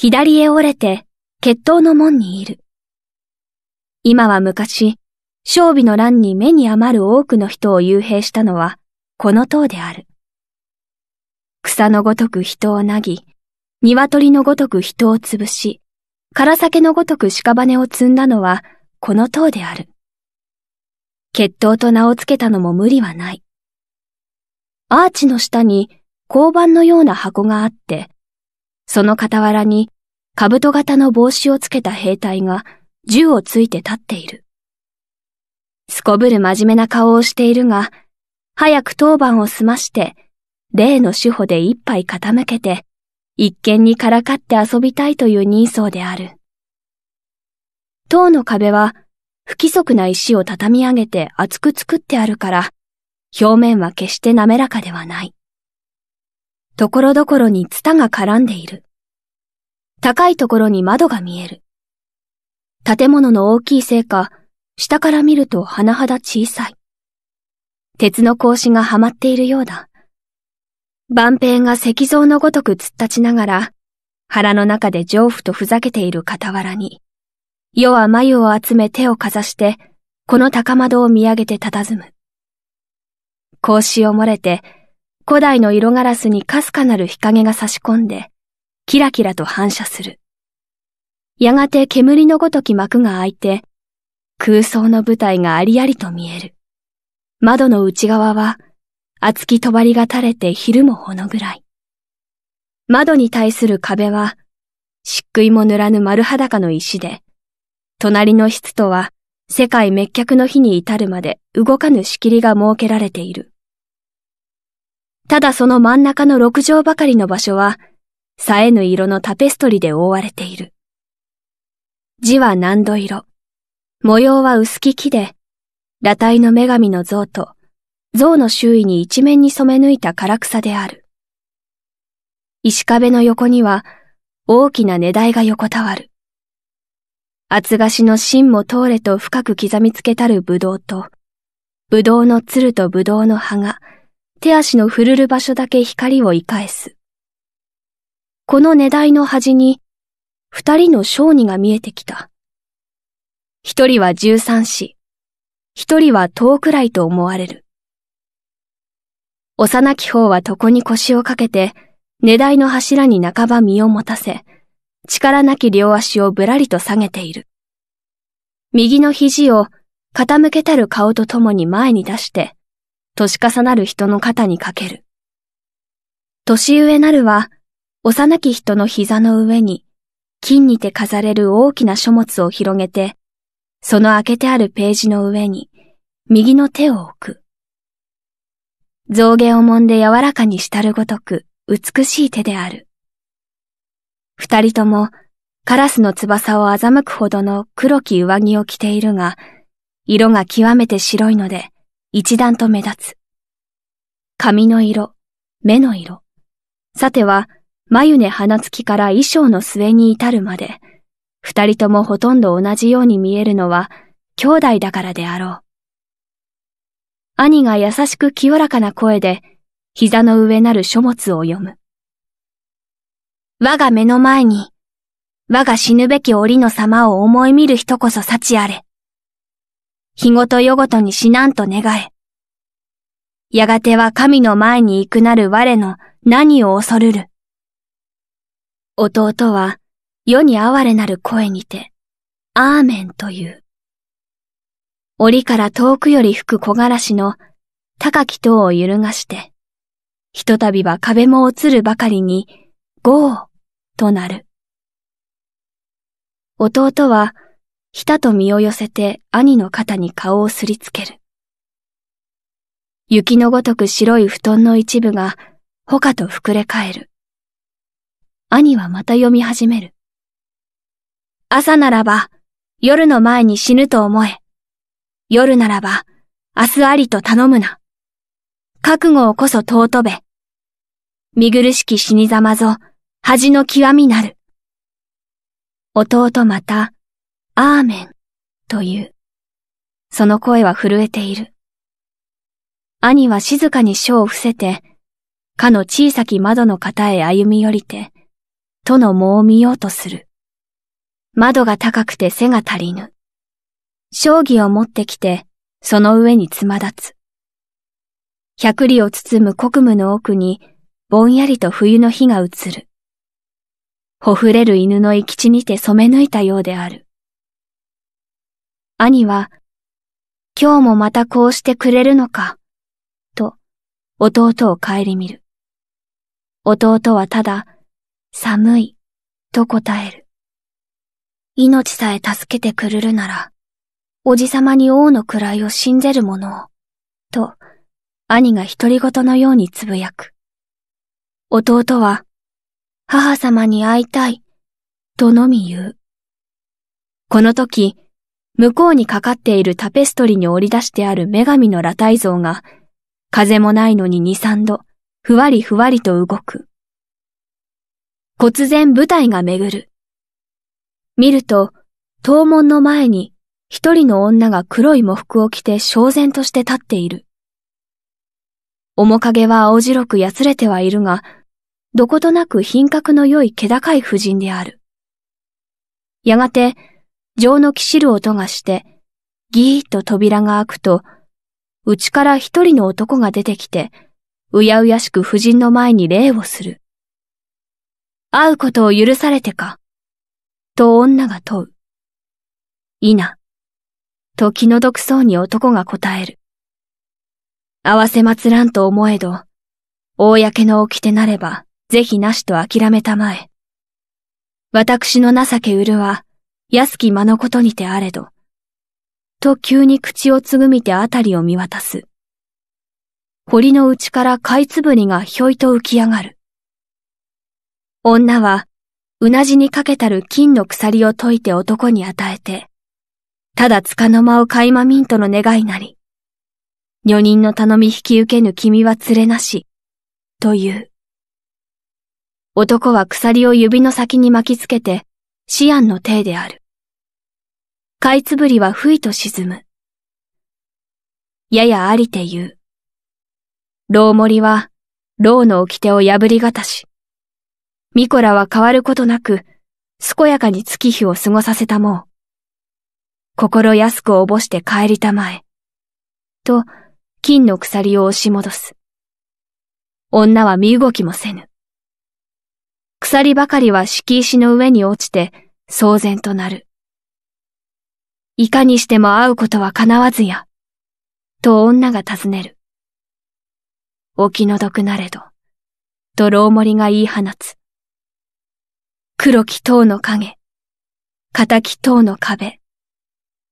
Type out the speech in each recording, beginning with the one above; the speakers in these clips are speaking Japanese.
左へ折れて、決闘の門にいる。今は昔、勝備の乱に目に余る多くの人を幽閉したのは、この塔である。草のごとく人をなぎ、鶏のごとく人を潰し、唐酒のごとく屍を積んだのは、この塔である。決闘と名を付けたのも無理はない。アーチの下に、交番のような箱があって、その傍らに、兜型の帽子をつけた兵隊が銃をついて立っている。すこぶる真面目な顔をしているが、早く当番を済まして、例の手法で一杯傾けて、一見にからかって遊びたいという人相である。塔の壁は、不規則な石を畳み上げて厚く作ってあるから、表面は決して滑らかではない。ところどころにツタが絡んでいる。高いところに窓が見える。建物の大きいせいか、下から見ると甚だ小さい。鉄の格子がはまっているようだ。万平が石像のごとく突っ立ちながら、腹の中で丈夫とふざけている傍らに、夜は眉を集め手をかざして、この高窓を見上げて佇む。格子を漏れて、古代の色ガラスにかすかなる日陰が差し込んで、キラキラと反射する。やがて煙のごとき幕が開いて、空想の舞台がありありと見える。窓の内側は、厚き帳が垂れて昼もほのぐらい。窓に対する壁は、漆喰も塗らぬ丸裸の石で、隣の室とは世界滅却の日に至るまで動かぬ仕切りが設けられている。ただその真ん中の六畳ばかりの場所は、冴えぬ色のタペストリで覆われている。字は何度色。模様は薄木木で、裸体の女神の像と、像の周囲に一面に染め抜いた唐草である。石壁の横には、大きな根台が横たわる。厚菓子の芯も通れと深く刻みつけたるぶどうと、ぶどうのつるとぶどうの葉が、手足の振るる場所だけ光を生かす。この値台の端に、二人の小児が見えてきた。一人は十三子、一人は遠くらいと思われる。幼き方は床に腰をかけて、値台の柱に半ば身を持たせ、力なき両足をぶらりと下げている。右の肘を傾けたる顔とともに前に出して、年重なる人の肩にかける。年上なるは、幼き人の膝の上に、金にて飾れる大きな書物を広げて、その開けてあるページの上に、右の手を置く。象牙を揉んで柔らかにしたるごとく、美しい手である。二人とも、カラスの翼を欺くほどの黒き上着を着ているが、色が極めて白いので、一段と目立つ。髪の色、目の色。さては、眉根鼻つきから衣装の末に至るまで、二人ともほとんど同じように見えるのは、兄弟だからであろう。兄が優しく清らかな声で、膝の上なる書物を読む。我が目の前に、我が死ぬべき檻の様を思い見る人こそ幸あれ。日ごと夜ごとに死なんと願え。やがては神の前に行くなる我の何を恐るる。弟は世に哀れなる声にて、アーメンという。檻から遠くより吹く木枯らしの高き塔を揺るがして、ひとたびは壁も落るばかりに、ゴーとなる。弟はひたと身を寄せて兄の肩に顔をすりつける。雪のごとく白い布団の一部が、ほかと膨れ返る。兄はまた読み始める。朝ならば、夜の前に死ぬと思え。夜ならば、明日ありと頼むな。覚悟をこそ尊べ。見苦しき死にざまぞ、恥の極みなる。弟また、アーメンという。その声は震えている。兄は静かに書を伏せて、かの小さき窓の方へ歩み寄りて、との藻を見ようとする。窓が高くて背が足りぬ。将棋を持ってきて、その上につま立つ。百里を包む国務の奥に、ぼんやりと冬の日が映る。ほふれる犬の生き地にて染め抜いたようである。兄は、今日もまたこうしてくれるのか、と、弟を顧みる。弟はただ、寒い、と答える。命さえ助けてくれるなら、おじさまに王の位を信ぜる者を、と、兄が独り言のようにつぶやく。弟は、母様に会いたい、とのみ言う。この時、向こうにかかっているタペストリに織り出してある女神の裸体像が、風もないのに二三度、ふわりふわりと動く。忽然舞台が巡る。見ると、東門の前に一人の女が黒い喪服を着て焦然として立っている。面影は青白くやつれてはいるが、どことなく品格の良い気高い婦人である。やがて、情のきしる音がして、ぎーっと扉が開くと、ちから一人の男が出てきて、うやうやしく夫人の前に礼をする。会うことを許されてか、と女が問う。いな、と気の毒そうに男が答える。合わせまつらんと思えど、公の掟なれば、ぜひなしと諦めたまえ。私の情けうるは、安き間のことにてあれど、と急に口をつぐみてあたりを見渡す。堀の内から貝つぶりがひょいと浮き上がる。女は、うなじにかけたる金の鎖を解いて男に与えて、ただつかの間を垣間ミントの願いなり、女人の頼み引き受けぬ君は連れなし、という。男は鎖を指の先に巻きつけて、シアンの体である。かいつぶりはふいと沈む。ややありて言う。老森は、老の掟を破りがたし。ミコラは変わることなく、健やかに月日を過ごさせたもう。心安くおぼして帰りたまえ。と、金の鎖を押し戻す。女は身動きもせぬ。鎖ばかりは敷石の上に落ちて、騒然となる。いかにしても会うことは叶わずや、と女が尋ねる。お気の毒なれど、と老森が言い放つ。黒き塔の影、敵き塔の壁、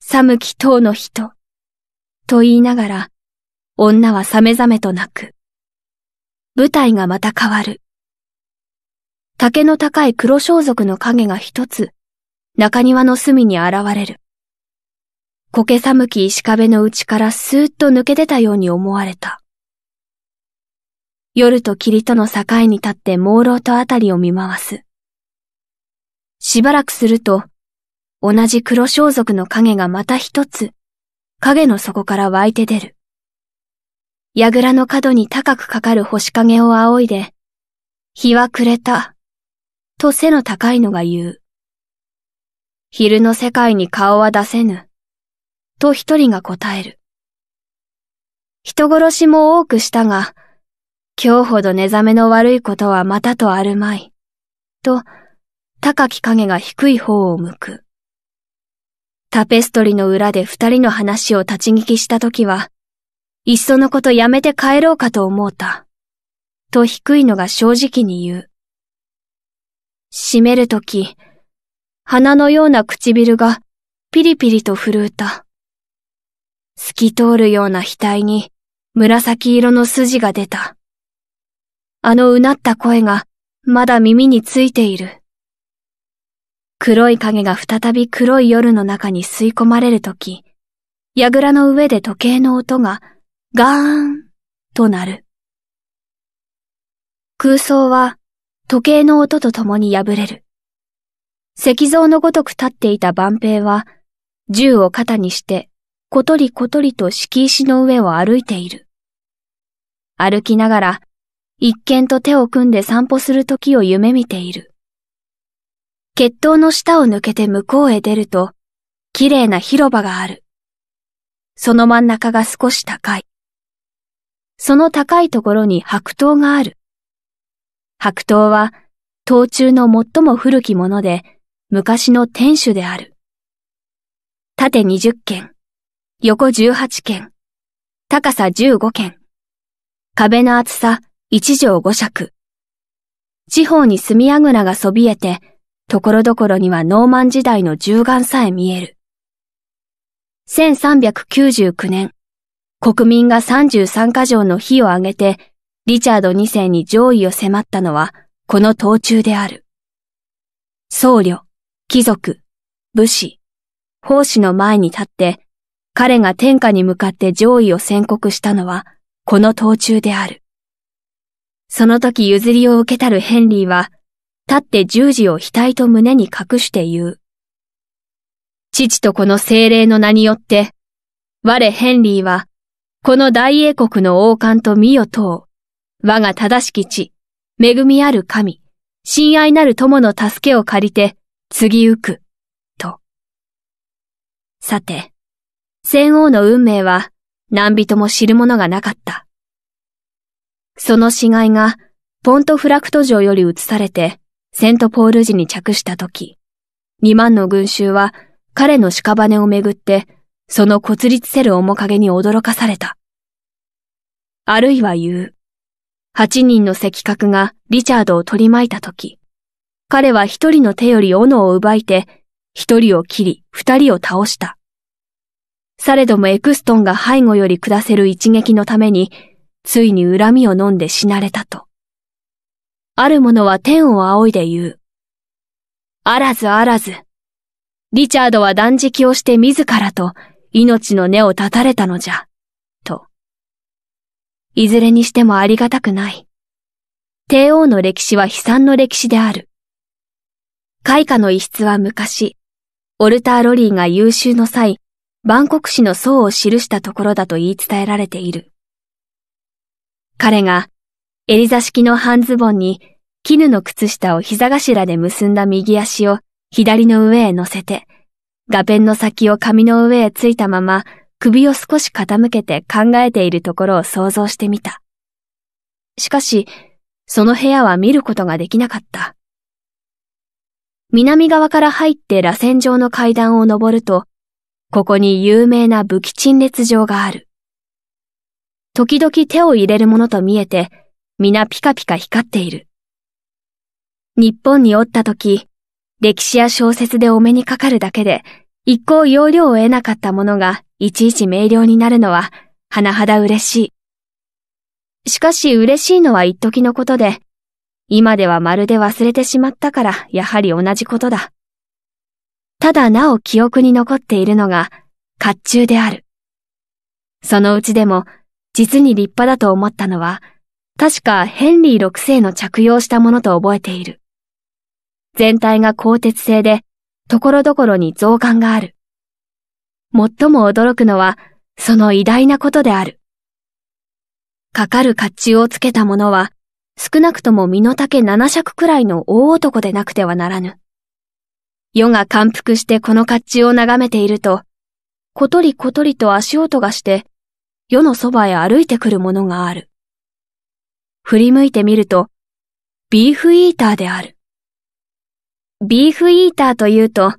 寒き塔の人、と言いながら、女はさめざめと泣く。舞台がまた変わる。竹の高い黒装束の影が一つ、中庭の隅に現れる。苔寒き石壁の内からスーッと抜け出たように思われた。夜と霧との境に立って朦朧とあたりを見回す。しばらくすると、同じ黒装束の影がまた一つ、影の底から湧いて出る。櫓の角に高くかかる星影を仰いで、日は暮れたと背の高いのが言う。昼の世界に顔は出せぬ。と一人が答える。人殺しも多くしたが、今日ほど寝覚めの悪いことはまたとあるまい。と、高き影が低い方を向く。タペストリの裏で二人の話を立ち聞きしたときは、いっそのことやめて帰ろうかと思うた。と低いのが正直に言う。閉めるとき、鼻のような唇がピリピリと震うた。透き通るような額に紫色の筋が出た。あのうなった声がまだ耳についている。黒い影が再び黒い夜の中に吸い込まれるとき、櫓の上で時計の音がガーンとなる。空想は時計の音と共に破れる。石像のごとく立っていた万平は、銃を肩にして、ことりことりと敷石の上を歩いている。歩きながら、一見と手を組んで散歩する時を夢見ている。血統の下を抜けて向こうへ出ると、綺麗な広場がある。その真ん中が少し高い。その高いところに白桃がある。白桃は、唐中の最も古きもので、昔の天守である。縦20軒、横18軒、高さ15軒。壁の厚さ1畳5尺。地方に墨櫓がそびえて、ところどころにはノーマン時代の銃眼さえ見える。1399年、国民が33カ条の火を挙げてリチャード2世に上位を迫ったのは、この当中である。僧侶、貴族、武士、奉仕の前に立って、彼が天下に向かって上位を宣告したのは、この当中である。その時譲りを受けたるヘンリーは、立って十字を額と胸に隠して言う。父とこの精霊の名によって、我ヘンリーは、この大英国の王冠と身を問う。我が正しき地、恵みある神、親愛なる友の助けを借りて、次ゆく、と。さて、戦王の運命は、何人も知るものがなかった。その死骸が、ポントフラクト城より移されて、セントポール寺に着したとき、二万の群衆は、彼の屍をめぐって、その骨立せる面影に驚かされた。あるいは言う。8人の赤角がリチャードを取り巻いた時、彼は一人の手より斧を奪いて、一人を切り、二人を倒した。されどもエクストンが背後より下せる一撃のために、ついに恨みを飲んで死なれたと。ある者は天を仰いで言う。あらずあらず。リチャードは断食をして自らと命の根を絶たれたのじゃ。いずれにしてもありがたくない。帝王の歴史は悲惨の歴史である。開花の遺失は昔、オルター・ロリーが優秀の際、万国史の層を記したところだと言い伝えられている。彼が、エリザ式の半ズボンに、絹の靴下を膝頭で結んだ右足を左の上へ乗せて、画面の先を紙の上へついたまま、首を少し傾けて考えているところを想像してみた。しかし、その部屋は見ることができなかった。南側から入って螺旋状の階段を登ると、ここに有名な武器陳列場がある。時々手を入れるものと見えて、皆ピカピカ光っている。日本におった時、歴史や小説でお目にかかるだけで、一向要領を得なかったものがいちいち明瞭になるのは、はだ嬉しい。しかし嬉しいのは一時のことで、今ではまるで忘れてしまったから、やはり同じことだ。ただなお記憶に残っているのが、甲冑である。そのうちでも、実に立派だと思ったのは、確かヘンリー六世の着用したものと覚えている。全体が鋼鉄製で、ところどころに増感がある。最も驚くのは、その偉大なことである。かかる甲冑をつけた者は、少なくとも身の丈七尺くらいの大男でなくてはならぬ。世が感服してこの甲冑を眺めていると、ことりことりと足音がして、世のそばへ歩いてくるものがある。振り向いてみると、ビーフイーターである。ビーフイーターというと、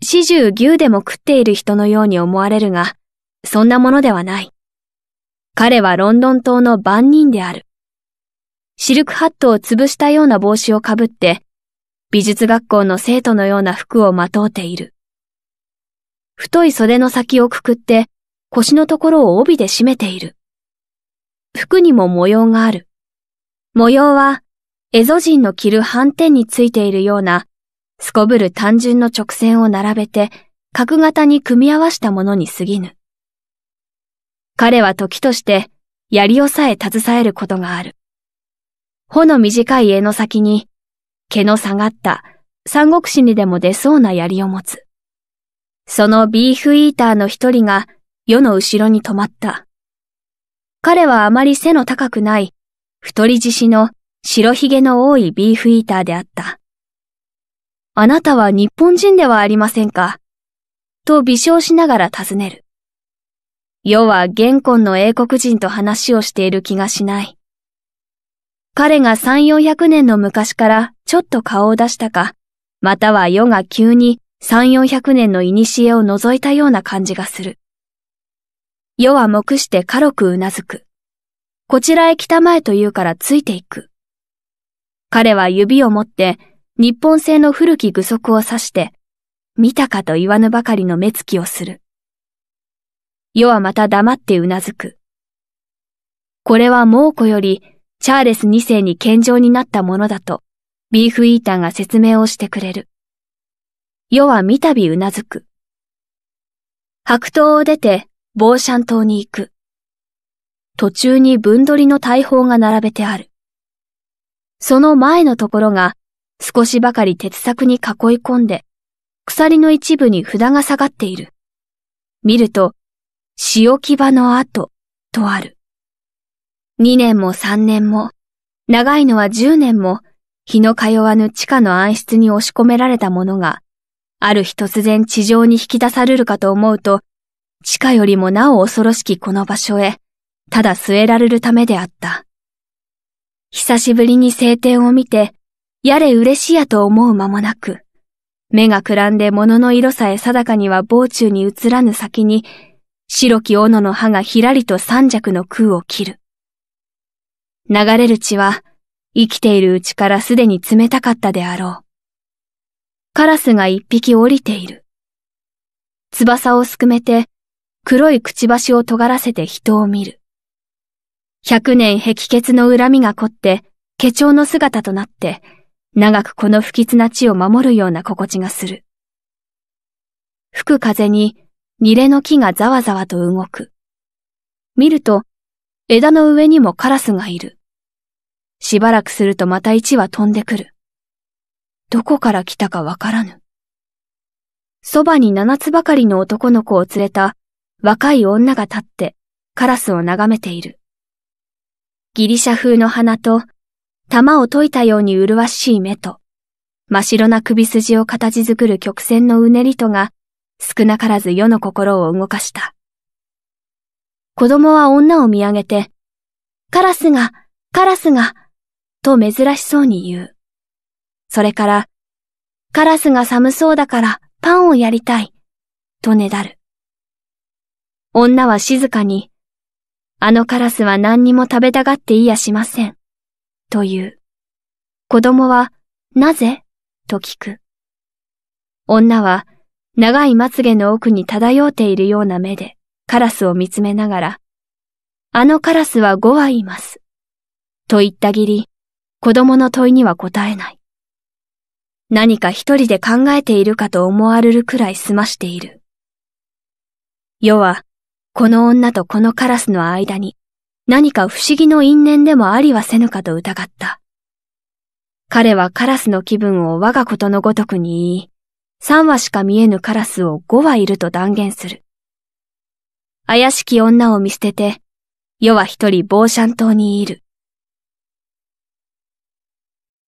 始終牛でも食っている人のように思われるが、そんなものではない。彼はロンドン島の番人である。シルクハットを潰したような帽子をかぶって、美術学校の生徒のような服をまとうている。太い袖の先をくくって、腰のところを帯で締めている。服にも模様がある。模様は、エゾ人の着る斑点についているようなすこぶる単純の直線を並べて、角型に組み合わしたものに過ぎぬ。彼は時として、槍をさえ携えることがある。穂の短い柄の先に、毛の下がった、三国志にでも出そうな槍を持つ。そのビーフイーターの一人が、世の後ろに止まった。彼はあまり背の高くない、太り獅子の白ひげの多いビーフイーターであった。あなたは日本人ではありませんかと微笑しながら尋ねる。世は玄関の英国人と話をしている気がしない。彼が3、400年の昔からちょっと顔を出したか、または世が急に3、400年の古を除いたような感じがする。世は目して軽くうなずく。こちらへ来たまえと言うからついていく。彼は指を持って日本製の古き具足を指して、見たかと言わぬばかりの目つきをする。世はまた黙ってうなずく。これは猛虎より、チャーレス2世に献上になったものだと、ビーフイーターが説明をしてくれる。世は三度うなずく。白桃を出て、ボーシャン島に行く。途中に分取りの大砲が並べてある。その前のところが、少しばかり鉄柵に囲い込んで、鎖の一部に札が下がっている。見ると、潮木場の跡とある。2年も3年も、長いのは10年も、日の通わぬ地下の暗室に押し込められたものが、ある日突然地上に引き出されるかと思うと、地下よりもなお恐ろしきこの場所へ、ただ据えられるためであった。久しぶりに晴天を見て、やれ嬉しやと思う間もなく、目がくらんで物の色さえ定かには傍中に移らぬ先に、白き斧の刃がひらりと三尺の空を切る。流れる血は、生きているうちからすでに冷たかったであろう。カラスが一匹降りている。翼をすくめて、黒いくちばしを尖らせて人を見る。百年壁血の恨みが凝って、化長の姿となって、長くこの不吉な地を守るような心地がする。吹く風に、ニレの木がざわざわと動く。見ると、枝の上にもカラスがいる。しばらくするとまた一羽飛んでくる。どこから来たかわからぬ。そばに七つばかりの男の子を連れた若い女が立ってカラスを眺めている。ギリシャ風の花と玉を解いたように麗しい目と、真っ白な首筋を形作る曲線のうねりとが、少なからず世の心を動かした。子供は女を見上げて、カラスが、カラスが、と珍しそうに言う。それから、カラスが寒そうだからパンをやりたい、とねだる。女は静かに、あのカラスは何にも食べたがっていやしません。という。子供は、なぜと聞く。女は、長いまつげの奥に漂っているような目で、カラスを見つめながら、あのカラスは5羽います。と言ったぎり、子供の問いには答えない。何か一人で考えているかと思われるくらい済ましている。世は、この女とこのカラスの間に何か不思議の因縁でもありはせぬかと疑った。彼はカラスの気分を我がことのごとくに言い、三羽しか見えぬカラスを五羽いると断言する。怪しき女を見捨てて、世は一人防シャン島にいる。